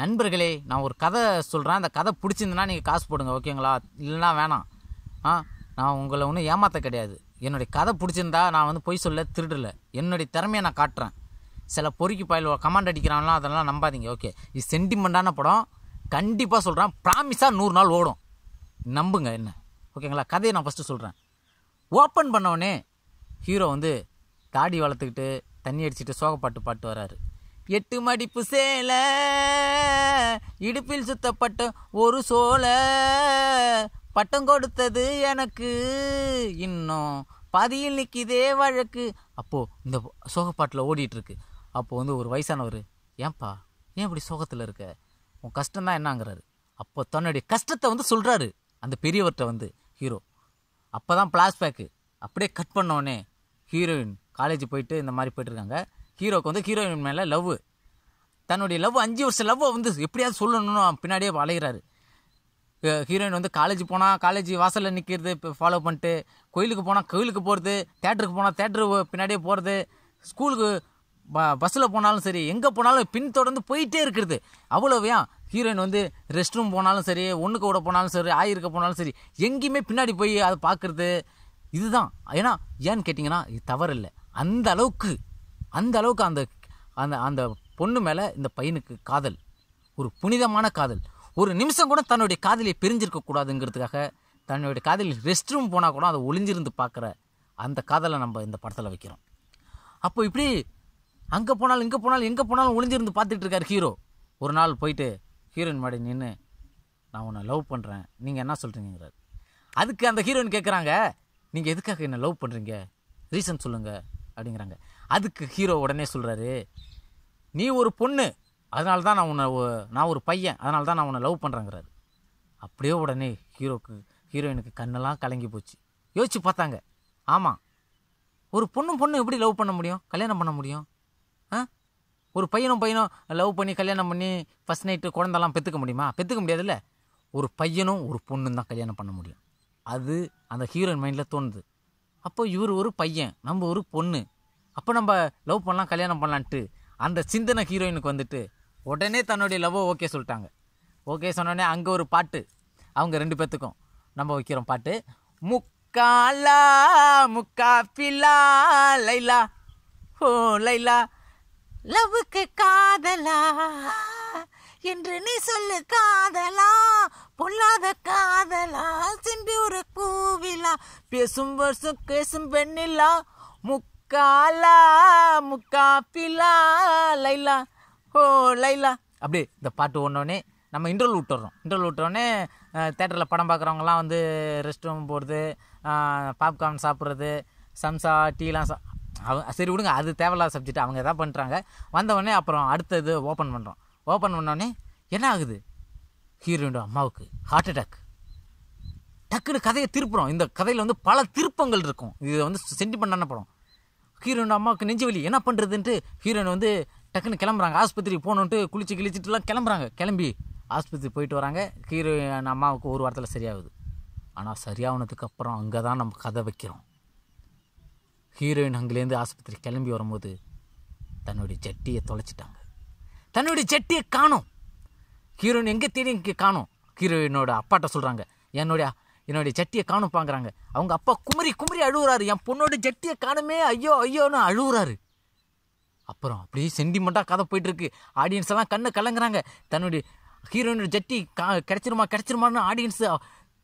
நண்பர்களே நான் ஒரு கதை சொல்கிறேன் அந்த கதை பிடிச்சிருந்துன்னா நீங்கள் காசு போடுங்க ஓகேங்களா இல்லைனா வேணாம் ஆ நான் உங்களை ஒன்றும் ஏமாற்ற கிடையாது என்னுடைய கதை பிடிச்சிருந்தா நான் வந்து பொய் சொல்ல திருடலை என்னுடைய திறமையை நான் காட்டுறேன் சில பொறுக்கி பாயில் கமாண்ட் அடிக்கிறாங்களா அதெல்லாம் நம்பாதீங்க ஓகே இது சென்டிமெண்ட்டான படம் கண்டிப்பாக சொல்கிறேன் ப்ராமிஸாக நூறு நாள் ஓடும் நம்புங்க என்ன ஓகேங்களா கதையை நான் ஃபஸ்ட்டு சொல்கிறேன் ஓப்பன் பண்ணவொடனே ஹீரோ வந்து தாடி வளர்த்துக்கிட்டு தண்ணி அடிச்சுட்டு சோகப்பாட்டு பாட்டு வராரு எட்டு மடிப்பு சேலை இடுப்பில் சுத்தப்பட்ட ஒரு சோள பட்டம் கொடுத்தது எனக்கு இன்னும் பாதியில் நிற்கிதே வழக்கு அப்போது இந்த சோகப்பாட்டில் ஓடிட்டுருக்கு அப்போது வந்து ஒரு வயசானவர் ஏன்பா ஏன் இப்படி சோகத்தில் இருக்க உன் கஷ்டம் தான் என்னங்கிறாரு அப்போ தன்னுடைய கஷ்டத்தை வந்து சொல்கிறாரு அந்த பெரியவர்கிட்ட வந்து ஹீரோ அப்போ தான் பிளாஷ்பேக்கு அப்படியே கட் பண்ணோடனே ஹீரோயின் காலேஜ் போயிட்டு இந்த மாதிரி போயிட்டுருக்காங்க ஹீரோக்கு வந்து ஹீரோயின் மேலே லவ் தன்னுடைய லவ் அஞ்சு வருஷம் லவ்வை வந்து எப்படியாவது சொல்லணும்னு பின்னாடியே அலைகிறாரு ஹீரோயின் வந்து காலேஜ் போனால் காலேஜ் வாசலில் நிற்கிறது இப்போ ஃபாலோ பண்ணிட்டு கோயிலுக்கு போனால் கோயிலுக்கு போகிறது தேட்டருக்கு போனால் தேட்டரு பின்னாடியே போகிறது ஸ்கூலுக்கு ப பஸ்ஸில் போனாலும் சரி எங்கே போனாலும் பின்தொடர்ந்து போயிட்டே இருக்கிறது அவ்வளோவையா ஹீரோயின் வந்து ரெஸ்ட் ரூம் போனாலும் சரி ஒன்றுக்கு கூட போனாலும் சரி ஆயிருக்க போனாலும் சரி எங்கேயுமே பின்னாடி போய் அதை பார்க்குறது இதுதான் ஏன்னா ஏன்னு கேட்டிங்கன்னா இது தவறு இல்லை அந்த அளவுக்கு அந்த அளவுக்கு அந்த அந்த அந்த பொண்ணு மேலே இந்த பையனுக்கு காதல் ஒரு புனிதமான காதல் ஒரு நிமிஷம் கூட தன்னுடைய காதலியை பிரிஞ்சிருக்க கூடாதுங்கிறதுக்காக தன்னுடைய காதலில் ரெஸ்ட் ரூம் போனால் கூட அதை ஒளிஞ்சிருந்து பார்க்குற அந்த காதலை நம்ம இந்த படத்தில் வைக்கிறோம் அப்போ இப்படி அங்கே போனாலும் இங்கே போனாலும் எங்கே போனாலும் ஒளிஞ்சிருந்து பார்த்துட்டு இருக்கார் ஹீரோ ஒரு நாள் போயிட்டு ஹீரோயின் மாடி நின்று நான் உன்னை லவ் பண்ணுறேன் நீங்கள் என்ன சொல்கிறீங்கிறார் அதுக்கு அந்த ஹீரோயின் கேட்குறாங்க நீங்கள் எதுக்காக என்னை லவ் பண்ணுறீங்க ரீசன் சொல்லுங்கள் அப்படிங்கிறாங்க அதுக்கு ஹீரோ உடனே சொல்கிறாரு நீ ஒரு பொண்ணு அதனால தான் நான் உன்னை நான் ஒரு பையன் அதனால தான் நான் உன்னை லவ் பண்ணுறேங்கிறாரு அப்படியே உடனே ஹீரோக்கு ஹீரோயினுக்கு கண்ணெல்லாம் கலங்கி போச்சு யோசிச்சு பார்த்தாங்க ஆமாம் ஒரு பொண்ணும் பொண்ணு எப்படி லவ் பண்ண முடியும் கல்யாணம் பண்ண முடியும் ஆ ஒரு பையனும் பையனும் லவ் பண்ணி கல்யாணம் பண்ணி ஃபஸ்ட் நைட்டு குழந்தெல்லாம் பெற்றுக்க முடியுமா பெற்றுக்க முடியாதுல்ல ஒரு பையனும் ஒரு பொண்ணும் தான் கல்யாணம் பண்ண முடியும் அது அந்த ஹீரோயின் மைண்டில் தோணுது அப்போ இவர் ஒரு பையன் நம்ம ஒரு பொண்ணு அப்போ நம்ம லவ் பண்ணலாம் கல்யாணம் பண்ணலான்ட்டு அந்த சிந்தனை ஹீரோயினுக்கு வந்துட்டு உடனே தன்னுடைய லவ்வை ஓகே சொல்லிட்டாங்க ஓகே சொன்னோடனே அங்கே ஒரு பாட்டு அவங்க ரெண்டு பேர்த்துக்கும் நம்ம வைக்கிறோம் பாட்டு முக்காலா முக்கா பிலா லைலா ஓ லைலா லவ்வுக்கு காதலா என்று நீ சொல்லு காதலா பொல்லாத காதலா சிம்பி ஒரு கூவிலா பேசும் வருஷம் பேசும் பெண்ணிலா முக் காலா முக்கா பிலா லைலா ஓ லைலா அப்படியே இந்த பாட்டு ஒன்றோடனே நம்ம இன்டர்வல் விட்டுறோம் இன்டர்வல் விட்டோடனே தேட்டரில் படம் பார்க்குறவங்கலாம் வந்து ரெஸ்ட் ரூம் போகிறது பாப்கார்ன் சாப்பிட்றது சம்சா டீலாம் சா சரி விடுங்க அது தேவையில்லாத சப்ஜெக்ட் அவங்க எதாவது பண்ணுறாங்க வந்தவொடனே அப்புறம் அடுத்தது ஓப்பன் பண்ணுறோம் ஓப்பன் பண்ணோடனே என்ன ஆகுது ஹீரோயினோட அம்மாவுக்கு ஹார்ட் அட்டாக் டக்குன்னு கதையை திருப்புறோம் இந்த கதையில் வந்து பல திருப்பங்கள் இருக்கும் இதை வந்து சென்டிமெண்டான படம் ஹீரோயின் அம்மாவுக்கு நெஞ்சு வலி என்ன பண்ணுறதுன்ட்டு ஹீரோயின் வந்து டக்குன்னு கிளம்புறாங்க ஆஸ்பத்திரி போகணுன்ட்டு குளிச்சு கிழிச்சிட்டுலாம் கிளம்புறாங்க கிளம்பி ஆஸ்பத்திரி போயிட்டு வராங்க ஹீரோயின் அம்மாவுக்கு ஒரு வாரத்தில் சரியாகுது ஆனால் சரியானதுக்கப்புறம் அங்கே தான் நம்ம கதை வைக்கிறோம் ஹீரோயின் அங்கேருந்து ஆஸ்பத்திரி கிளம்பி வரும்போது தன்னுடைய ஜட்டியை தொலைச்சிட்டாங்க தன்னுடைய ஜட்டியை காணும் ஹீரோயின் எங்கே தேடி இங்கே காணும் ஹீரோயினோட அப்பாட்ட சொல்கிறாங்க என்னுடைய என்னுடைய ஜட்டியை காணுப்பாங்கிறாங்க அவங்க அப்பா குமரி குமரி அழுகுறாரு என் பொண்ணோட ஜட்டியை காணுமே ஐயோ ஐயோன்னு அழுகுறாரு அப்புறம் அப்படியே சென்டிமெண்ட்டாக கதை போயிட்டுருக்கு ஆடியன்ஸ் எல்லாம் கண்ணை கலங்குறாங்க தன்னுடைய ஹீரோயினோட ஜட்டி கா கிடச்சிருமா கிடச்சிருமான்னு ஆடியன்ஸ்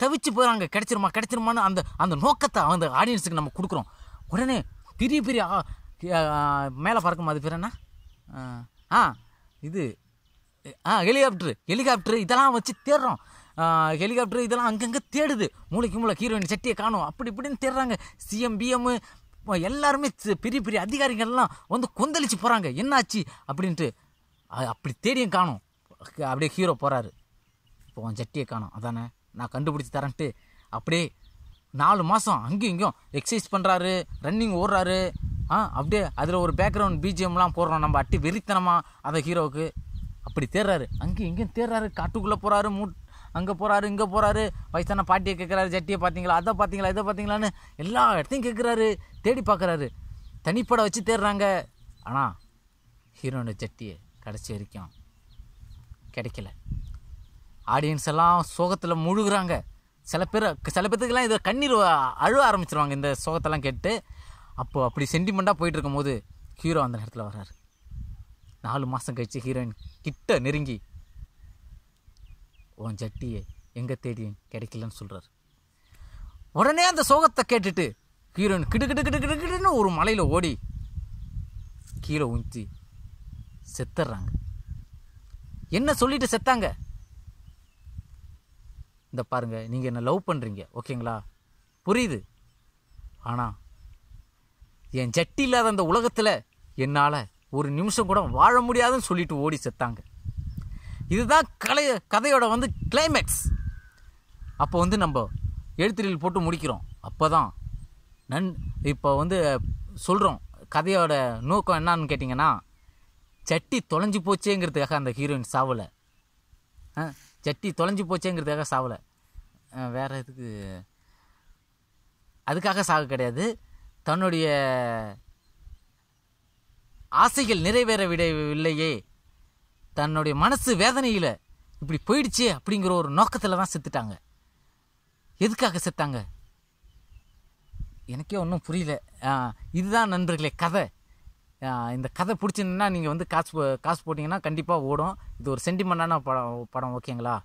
தவிச்சு போகிறாங்க கிடச்சிருமா கிடச்சிருமான்னு அந்த அந்த நோக்கத்தை அந்த ஆடியன்ஸுக்கு நம்ம கொடுக்குறோம் உடனே பெரிய பெரிய மேலே பறக்கும் அது பேர் என்ன ஆ இது ஆ ஹெலிகாப்டரு ஹெலிகாப்டரு இதெல்லாம் வச்சு தேடுறோம் ஹெலிகாப்டர் இதெல்லாம் அங்கங்கே தேடுது மூளைக்கு மூளை ஹீரோயின் செட்டியை காணும் அப்படி இப்படின்னு தேடுறாங்க சிஎம் பிஎம்மு எல்லாருமே பெரிய பெரிய அதிகாரிகள்லாம் வந்து கொந்தளிச்சு போகிறாங்க என்னாச்சு அப்படின்ட்டு அப்படி தேடியும் காணும் அப்படியே ஹீரோ போகிறாரு இப்போ உன் சட்டியை காணும் அதானே நான் கண்டுபிடிச்சி தரேன்ட்டு அப்படியே நாலு மாதம் அங்கேயும் இங்கேயும் எக்ஸசைஸ் பண்ணுறாரு ரன்னிங் ஓடுறாரு ஆ அப்படியே அதில் ஒரு பேக்ரவுண்ட் பிஜிஎம்லாம் போடுறோம் நம்ம அட்டி வெறித்தனமாக அதை ஹீரோவுக்கு அப்படி தேடுறாரு அங்கேயும் இங்கேயும் தேடுறாரு காட்டுக்குள்ளே போகிறாரு மூட் அங்கே போகிறாரு இங்கே போகிறாரு வயசான பாட்டியை கேட்குறாரு ஜட்டியை பார்த்தீங்களா அதை பார்த்தீங்களா இதை பார்த்தீங்களான்னு எல்லா இடத்தையும் கேட்குறாரு தேடி பார்க்குறாரு தனிப்படை வச்சு தேடுறாங்க ஆனால் ஹீரோனு ஜட்டியை கடைசி வரைக்கும் கிடைக்கல ஆடியன்ஸ் எல்லாம் சோகத்தில் முழுகிறாங்க சில பேர் சில பேர்த்துக்கெல்லாம் இதை கண்ணீர் அழுவ ஆரம்பிச்சிருவாங்க இந்த சோகத்தெல்லாம் கேட்டு அப்போது அப்படி சென்டிமெண்ட்டாக போயிட்டு போது ஹீரோ அந்த நேரத்தில் வர்றாரு நாலு மாதம் கழித்து ஹீரோயின் கிட்ட நெருங்கி உன் ஜட்டியை எங்கே தேடியும் கிடைக்கலன்னு சொல்கிறார் உடனே அந்த சோகத்தை கேட்டுட்டு ஹீரோயின் கிடு கிடு கிடு கிடு கிடுன்னு ஒரு மலையில் ஓடி கீழே ஊஞ்சி செத்துடுறாங்க என்ன சொல்லிட்டு செத்தாங்க இந்த பாருங்கள் நீங்கள் என்ன லவ் பண்ணுறீங்க ஓகேங்களா புரியுது ஆனால் என் ஜட்டி இல்லாத அந்த உலகத்தில் என்னால் ஒரு நிமிஷம் கூட வாழ முடியாதுன்னு சொல்லிட்டு ஓடி செத்தாங்க இதுதான் கலை கதையோட வந்து கிளைமேக்ஸ் அப்போ வந்து நம்ம எழுத்துறையில் போட்டு முடிக்கிறோம் அப்போ தான் நன் இப்போ வந்து சொல்கிறோம் கதையோட நோக்கம் என்னான்னு கேட்டிங்கன்னா சட்டி தொலைஞ்சு போச்சேங்கிறதுக்காக அந்த ஹீரோயின் சாவலை சட்டி தொலைஞ்சு போச்சேங்கிறதுக்காக சாவலை வேறு இதுக்கு அதுக்காக சாக கிடையாது தன்னுடைய ஆசைகள் நிறைவேற விடவில்லையே தன்னுடைய மனசு வேதனையில் இப்படி போயிடுச்சு அப்படிங்கிற ஒரு நோக்கத்தில் தான் செத்துட்டாங்க எதுக்காக செத்தாங்க எனக்கே ஒன்றும் புரியல இதுதான் நண்பர்களே கதை இந்த கதை பிடிச்சிருந்தா நீங்கள் வந்து காசு காசு போட்டிங்கன்னா கண்டிப்பாக ஓடும் இது ஒரு சென்டிமெண்டான படம் படம் ஓகேங்களா